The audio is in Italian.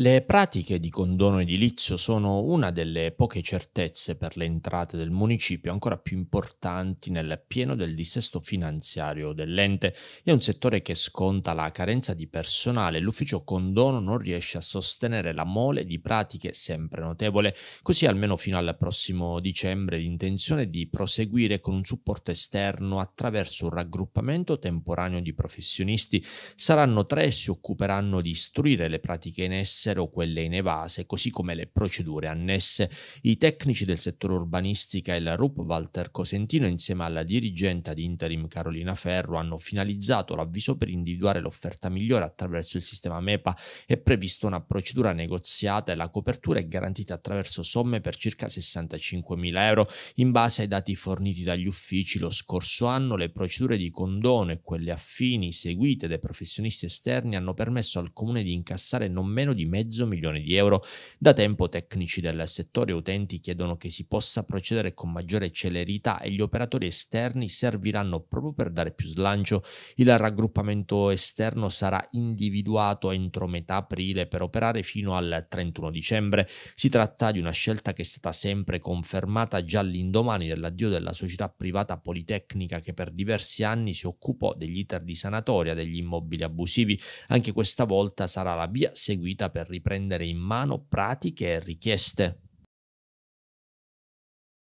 Le pratiche di condono edilizio sono una delle poche certezze per le entrate del municipio ancora più importanti nel pieno del dissesto finanziario dell'ente. È un settore che sconta la carenza di personale. L'ufficio condono non riesce a sostenere la mole di pratiche sempre notevole. Così almeno fino al prossimo dicembre l'intenzione è di proseguire con un supporto esterno attraverso un raggruppamento temporaneo di professionisti. Saranno tre e si occuperanno di istruire le pratiche in esse o quelle in evase, così come le procedure annesse. I tecnici del settore urbanistica e la RUP Walter Cosentino insieme alla dirigente ad interim Carolina Ferro hanno finalizzato l'avviso per individuare l'offerta migliore attraverso il sistema MEPA. È prevista una procedura negoziata e la copertura è garantita attraverso somme per circa 65.000 euro. In base ai dati forniti dagli uffici lo scorso anno, le procedure di condono e quelle affini seguite dai professionisti esterni hanno permesso al comune di incassare non meno di mezzo mezzo milione di euro. Da tempo tecnici del settore e utenti chiedono che si possa procedere con maggiore celerità e gli operatori esterni serviranno proprio per dare più slancio. Il raggruppamento esterno sarà individuato entro metà aprile per operare fino al 31 dicembre. Si tratta di una scelta che è stata sempre confermata già all'indomani dell'addio della società privata Politecnica che per diversi anni si occupò degli iter di sanatoria degli immobili abusivi. Anche questa volta sarà la via seguita per riprendere in mano pratiche e richieste